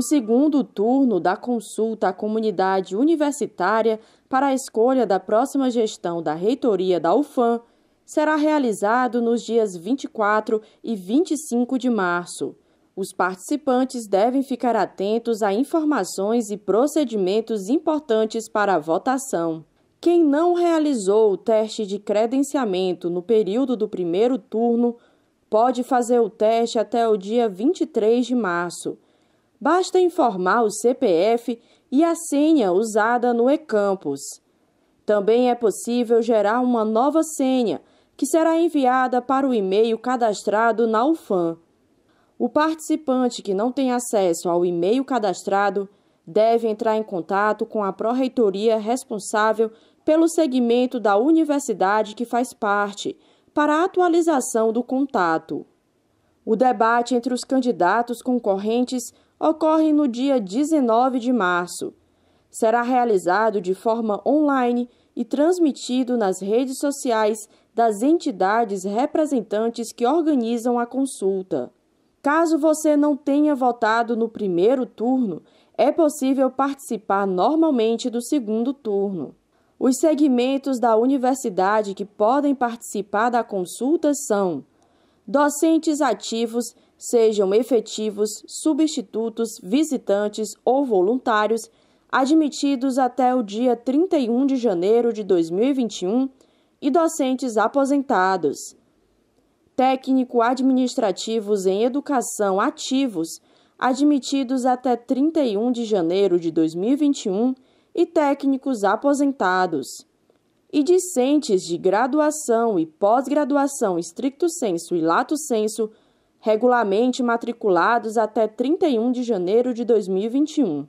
o segundo turno da consulta à comunidade universitária para a escolha da próxima gestão da reitoria da UFAM será realizado nos dias 24 e 25 de março. Os participantes devem ficar atentos a informações e procedimentos importantes para a votação. Quem não realizou o teste de credenciamento no período do primeiro turno pode fazer o teste até o dia 23 de março. Basta informar o CPF e a senha usada no e-campus. Também é possível gerar uma nova senha, que será enviada para o e-mail cadastrado na UFAM. O participante que não tem acesso ao e-mail cadastrado deve entrar em contato com a pró-reitoria responsável pelo segmento da universidade que faz parte, para atualização do contato. O debate entre os candidatos concorrentes ocorre no dia 19 de março. Será realizado de forma online e transmitido nas redes sociais das entidades representantes que organizam a consulta. Caso você não tenha votado no primeiro turno, é possível participar normalmente do segundo turno. Os segmentos da universidade que podem participar da consulta são docentes ativos, sejam efetivos, substitutos, visitantes ou voluntários, admitidos até o dia 31 de janeiro de 2021 e docentes aposentados. Técnico administrativos em educação ativos, admitidos até 31 de janeiro de 2021 e técnicos aposentados e discentes de graduação e pós-graduação estricto senso e lato senso, regularmente matriculados até 31 de janeiro de 2021.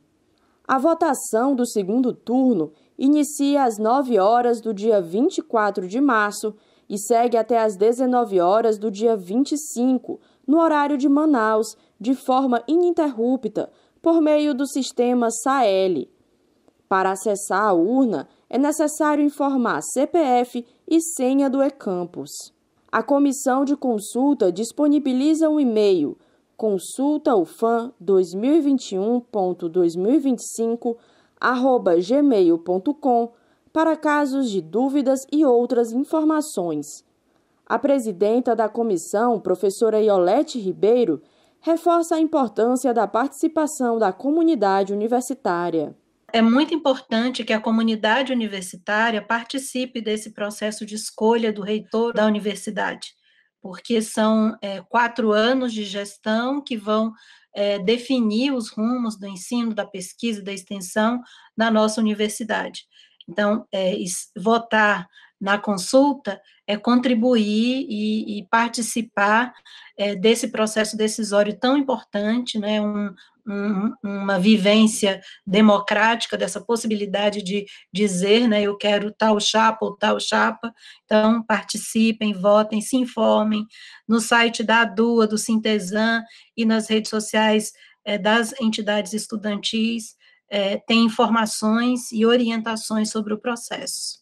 A votação do segundo turno inicia às 9 horas do dia 24 de março e segue até às 19 horas do dia 25, no horário de Manaus, de forma ininterrupta, por meio do sistema SAEL. Para acessar a urna, é necessário informar CPF e senha do e-campus. A comissão de consulta disponibiliza o um e-mail consultaufan2021.2025@gmail.com para casos de dúvidas e outras informações. A presidenta da comissão, professora Iolete Ribeiro, reforça a importância da participação da comunidade universitária é muito importante que a comunidade universitária participe desse processo de escolha do reitor da universidade, porque são é, quatro anos de gestão que vão é, definir os rumos do ensino, da pesquisa e da extensão na nossa universidade. Então, é, votar na consulta é contribuir e, e participar é, desse processo decisório tão importante, né, um, um, uma vivência democrática dessa possibilidade de dizer, né, eu quero tal chapa ou tal chapa. Então, participem, votem, se informem no site da DUA, do Sintesan e nas redes sociais é, das entidades estudantis. É, tem informações e orientações sobre o processo.